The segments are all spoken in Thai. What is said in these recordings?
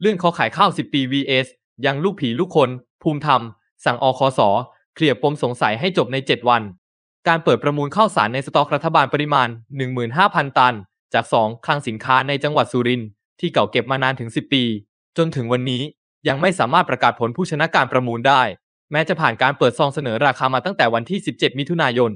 เลื่อนขอขายข้าว 10 ปี vs ยังลูกผีลูกคน ภูมิธรรม สั่งอคสเคลียร์ปมสงสัยให้จบใน 7 วัน การเปิดประมูลข้าวสารในสต็อกรัฐบาลปริมาณ 15,000 ตัน จาก2คลังสินค้าในจังหวัดสุรินทร์ที่เก่าเก็บมานานถึง 10 ปี จนถึงวันนี้ยังไม่สามารถประกาศผลผู้ชนะการประมูลได้ แม้จะผ่านการเปิดซองเสนอราคามาตั้งแต่วันที่ 17 มิถุนายน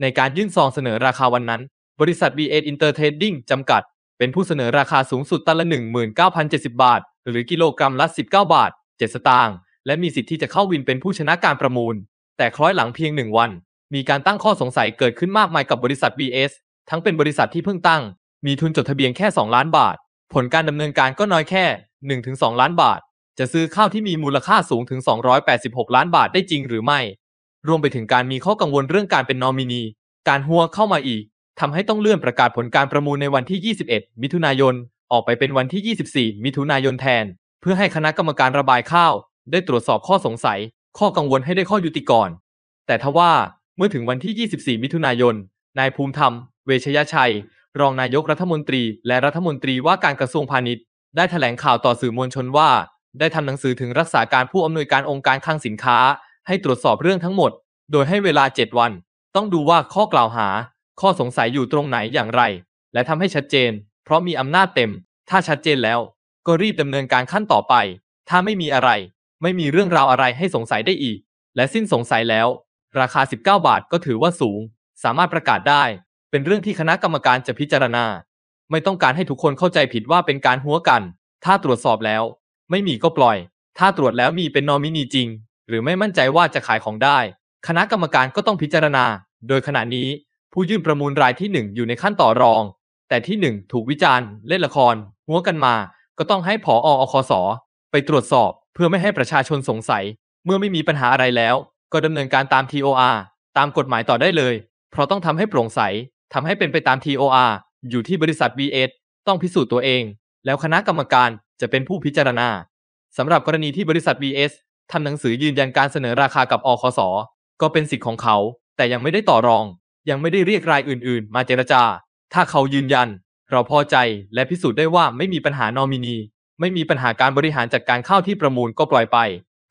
ในการยื่นซองเสนอราคาวันนั้นบริษัท v 8 Intertrading จำกัด เป็นผู้เสนอราคาสูงสุดตันละ 19,070 บาทหรือกิโลกรรัมละ19 บาท 7 สตางค์และมีสิทธิ์ที่จะเข้าวินเป็นผู้ชนะการประมูล แต่คล้อยหลังเพียงหนึ่งวัน มีการตั้งข้อสงสัยเกิดขึ้นมากมายกับบริษัท BS ทั้งเป็นบริษัทที่เพิ่งตั้งมีทุนจดทะเบียนแค่ 2 ล้านบาท ผลการดำเนินการก็น้อยแค่ 1-2 ล้านบาท จะซื้อข้าวที่มีมูลค่าสูงถึง 286 ล้านบาทได้จริงหรือไม่รวมไปถึงการมีข้อกังวลเรื่องการเป็นนอมินีการหัวเข้ามาอีกทำให้ต้องเลื่อนประกาศผลการประมูลในวันที่ 21 มิถุนายนออกไปเป็นวันที่ 24 มิถุนายน แทน เพื่อให้คณะกรรมการระบายข้าว ได้ตรวจสอบข้อสงสัย ข้อกังวลให้ได้ข้อยุติก่อน แต่ทว่าเมื่อถึงวันที่ 24 มิถุนายน นายภูมิธรรม เวชยชัย รองนายกรัฐมนตรี และรัฐมนตรีว่าการกระทรวงพาณิชย์ ได้แถลงข่าวต่อสื่อมวลชนว่า ได้ทำหนังสือถึงรักษาการผู้อำนวยการองค์การคลังสินค้า ให้ตรวจสอบเรื่องทั้งหมด โดยให้เวลา 7 วัน ต้องดูว่าข้อกล่าวหา ข้อสงสัยอยู่ตรงไหนอย่างไร และทำให้ชัดเจนเพราะมีอำนาจเต็ม ถ้าชัดเจนแล้ว ก็รีบดำเนินการขั้นต่อไป ถ้าไม่มีอะไร ไม่มีเรื่องราวอะไรให้สงสัยได้อีก และสิ้นสงสัยแล้ว ราคา 19 บาทก็ถือว่าสูง สามารถประกาศได้ เป็นเรื่องที่คณะกรรมการจะพิจารณา ไม่ต้องการให้ทุกคนเข้าใจผิดว่าเป็นการหัวกัน ถ้าตรวจสอบแล้ว ไม่มีก็ปล่อย ถ้าตรวจแล้วมีเป็นนอมินีจริง หรือไม่มั่นใจว่าจะขายของได้ คณะกรรมการก็ต้องพิจารณา โดยขณะนี้ ผู้ยื่นประมูลรายที่1อยู่ในขั้นต่อรองแต่ที่ 1 ถูกวิจารณ์เล่นละคร หัวกันมาก็ต้องให้ผออคอสไปตรวจสอบเพื่อไม่ให้ประชาชนสงสัย เมื่อไม่มีปัญหาอะไรแล้ว ก็ดำเนินการตาม TOR ตามกฎหมายต่อได้เลย เพราะต้องทำให้โปร่งใสทำให้เป็นไปตาม TOR อยู่ที่บริษัท VS ต้องพิสูจน์ตัวเอง แล้วคณะกรรมการจะเป็นผู้พิจารณาสำหรับกรณีที่บริษัท VS ทำหนังสือยืนยันการเสนอราคากับอคสก็เป็นสิทธิ์ของเขา แต่ยังไม่ได้ต่อรอง ยังไม่ได้เรียกรายอื่น ๆ มาเจรจาถ้าเขายืนยัน เราพอใจและพิสูจน์ได้ว่าไม่มีปัญหานอมินีไม่มีปัญหาการบริหารจัดการข้าวที่ประมูลก็ปล่อยไป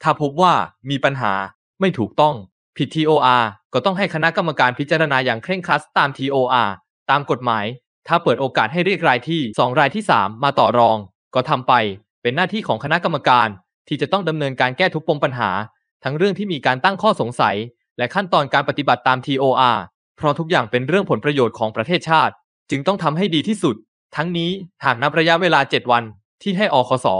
ถ้าพบว่ามีปัญหาไม่ถูกต้องผิด TOR ก็ต้องให้คณะกรรมการพิจารณาอย่างเคร่งครัดตาม TOR ตามกฎหมาย ถ้าเปิดโอกาสให้เรียกรายที่ 2 รายที่ 3 มาต่อรอง ก็ทำไปเป็นหน้าที่ของคณะกรรมการที่จะต้องดำเนินการแก้ทุกปมปัญหา ทั้งเรื่องที่มีการตั้งข้อสงสัยและขั้นตอนการปฏิบัติตาม TOR เพราะทุกอย่างเป็นเรื่องผลประโยชน์ของประเทศชาติจึงต้องทำให้ดีที่สุด ทั้งนี้หากนับระยะเวลา 7 วันที่ให้อคสอ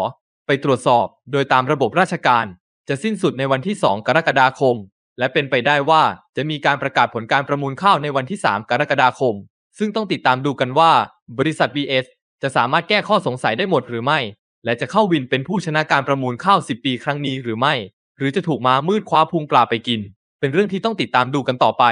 ไปตรวจสอบโดยตามระบบราชการ จะสิ้นสุดในวันที่ 2 กรกฎาคม และเป็นไปได้ว่าจะมีการประกาศผลการประมูลข้าวในวันที่ 3 กรกฎาคม ซึ่งต้องติดตามดูกันว่า บริษัท VS จะสามารถแก้ข้อสงสัยได้หมดหรือไม่ และจะเข้าวินเป็นผู้ชนะการประมูลข้าว10ปีครั้งนี้หรือไม่ หรือจะถูกมามืดคว้าพุงปลาไปกิน เป็นเรื่องที่ต้องติดตามดูกันต่อไป